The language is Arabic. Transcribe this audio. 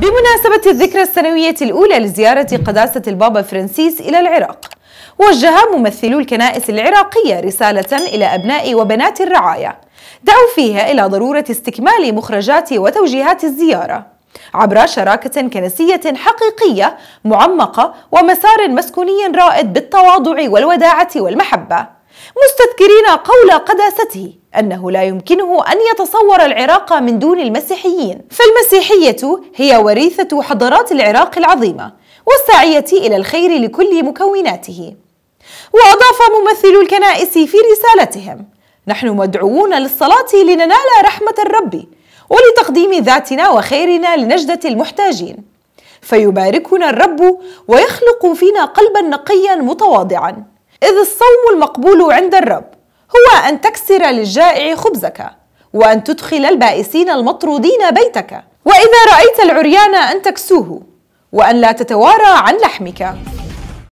بمناسبة الذكرى السنوية الأولى لزيارة قداسة البابا فرانسيس إلى العراق وجه ممثلو الكنائس العراقية رسالة إلى أبناء وبنات الرعايا دعوا فيها إلى ضرورة استكمال مخرجات وتوجيهات الزيارة عبر شراكة كنسية حقيقية معمقة ومسار مسكوني رائد بالتواضع والوداعة والمحبة مستذكرين قول قداسته انه لا يمكنه ان يتصور العراق من دون المسيحيين فالمسيحيه هي وريثه حضارات العراق العظيمه والساعيه الى الخير لكل مكوناته واضاف ممثلو الكنائس في رسالتهم نحن مدعوون للصلاه لننال رحمه الرب ولتقديم ذاتنا وخيرنا لنجده المحتاجين فيباركنا الرب ويخلق فينا قلبا نقيا متواضعا إذ الصوم المقبول عند الرب هو أن تكسر للجائع خبزك وأن تدخل البائسين المطرودين بيتك وإذا رأيت العريان أن تكسوه وأن لا تتوارى عن لحمك